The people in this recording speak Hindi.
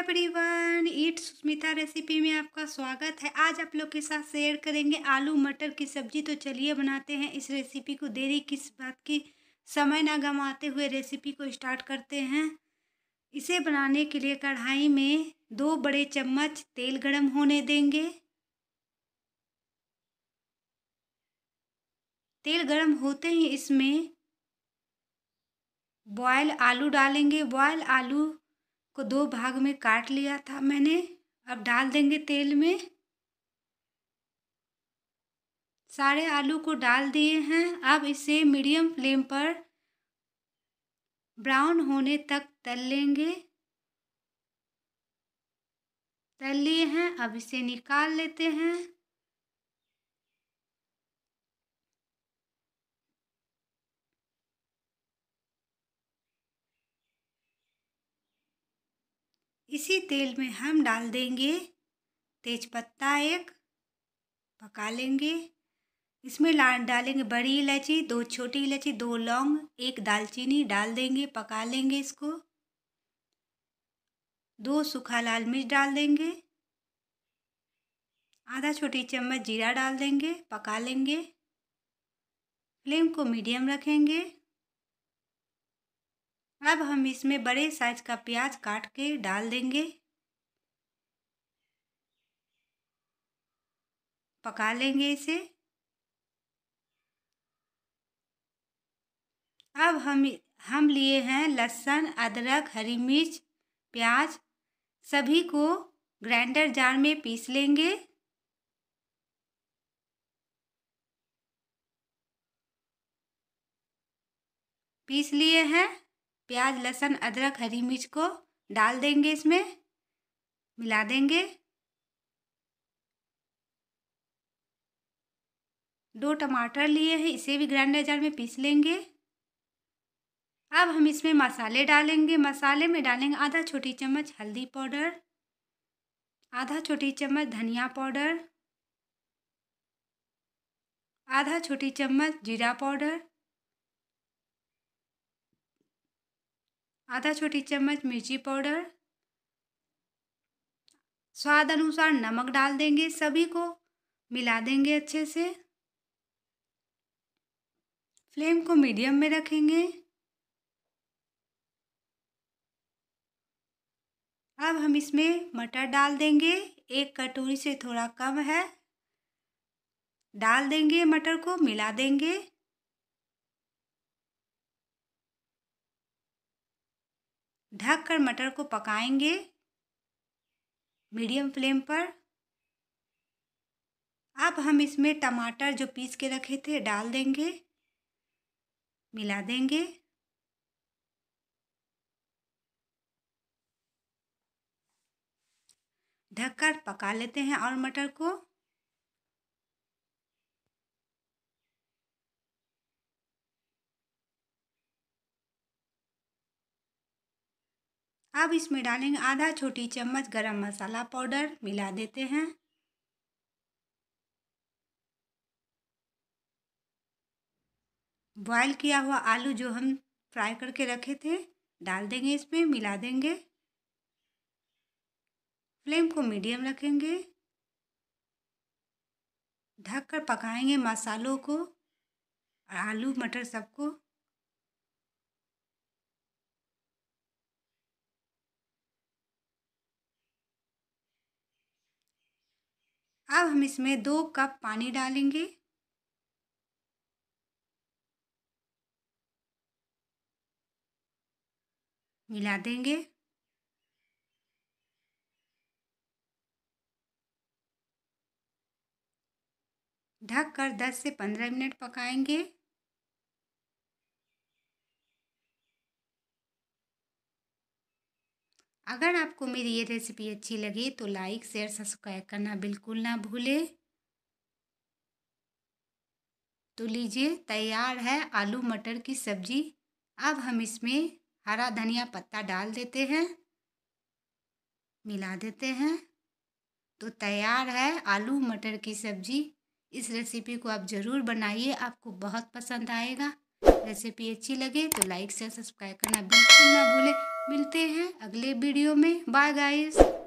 एवरीवन ईट सुस्मिता रेसिपी में आपका स्वागत है आज आप लोग के साथ शेयर करेंगे आलू मटर की सब्जी तो चलिए बनाते हैं इस रेसिपी को देरी किस बात की समय ना गंवाते हुए रेसिपी को स्टार्ट करते हैं इसे बनाने के लिए कढ़ाई में दो बड़े चम्मच तेल गरम होने देंगे तेल गरम होते ही इसमें बॉयल आलू डालेंगे बॉयल आलू को दो भाग में काट लिया था मैंने अब डाल देंगे तेल में सारे आलू को डाल दिए हैं अब इसे मीडियम फ्लेम पर ब्राउन होने तक तल लेंगे तल लिए हैं अब इसे निकाल लेते हैं इसी तेल में हम डाल देंगे तेज पत्ता एक पका लेंगे इसमें डालेंगे बड़ी इलायची दो छोटी इलायची दो लौंग एक दालचीनी डाल देंगे पका लेंगे इसको दो सूखा लाल मिर्च डाल देंगे आधा छोटी चम्मच जीरा डाल देंगे पका लेंगे फ्लेम को मीडियम रखेंगे अब हम इसमें बड़े साइज का प्याज काट के डाल देंगे पका लेंगे इसे अब हम हम लिए हैं लहसुन अदरक हरी मिर्च प्याज सभी को ग्राइंडर जार में पीस लेंगे पीस लिए हैं प्याज लहसुन अदरक हरी मिर्च को डाल देंगे इसमें मिला देंगे दो टमाटर लिए हैं इसे भी ग्राइंडर जार में पीस लेंगे अब हम इसमें मसाले डालेंगे मसाले में डालेंगे आधा छोटी चम्मच हल्दी पाउडर आधा छोटी चम्मच धनिया पाउडर आधा छोटी चम्मच जीरा पाउडर आधा छोटी चम्मच मिर्ची पाउडर स्वाद अनुसार नमक डाल देंगे सभी को मिला देंगे अच्छे से फ्लेम को मीडियम में रखेंगे अब हम इसमें मटर डाल देंगे एक कटोरी से थोड़ा कम है डाल देंगे मटर को मिला देंगे ढक कर मटर को पकाएंगे मीडियम फ्लेम पर अब हम इसमें टमाटर जो पीस के रखे थे डाल देंगे मिला देंगे ढककर पका लेते हैं और मटर को अब इसमें डालेंगे आधा छोटी चम्मच गरम मसाला पाउडर मिला देते हैं बॉयल किया हुआ आलू जो हम फ्राई करके रखे थे डाल देंगे इसमें मिला देंगे फ्लेम को मीडियम रखेंगे ढककर पकाएंगे मसालों को आलू मटर सबको अब हम इसमें दो कप पानी डालेंगे मिला देंगे ढक कर 10 से 15 मिनट पकाएंगे अगर आपको मेरी ये रेसिपी अच्छी लगी तो लाइक शेयर सब्सक्राइब करना बिल्कुल ना भूलें तो लीजिए तैयार है आलू मटर की सब्जी अब हम इसमें हरा धनिया पत्ता डाल देते हैं मिला देते हैं तो तैयार है आलू मटर की सब्जी इस रेसिपी को आप ज़रूर बनाइए आपको बहुत पसंद आएगा रेसिपी अच्छी लगे तो लाइक शेयर सब्सक्राइब करना बिल्कुल ना भूलें मिलते हैं अगले वीडियो में बाय गाइस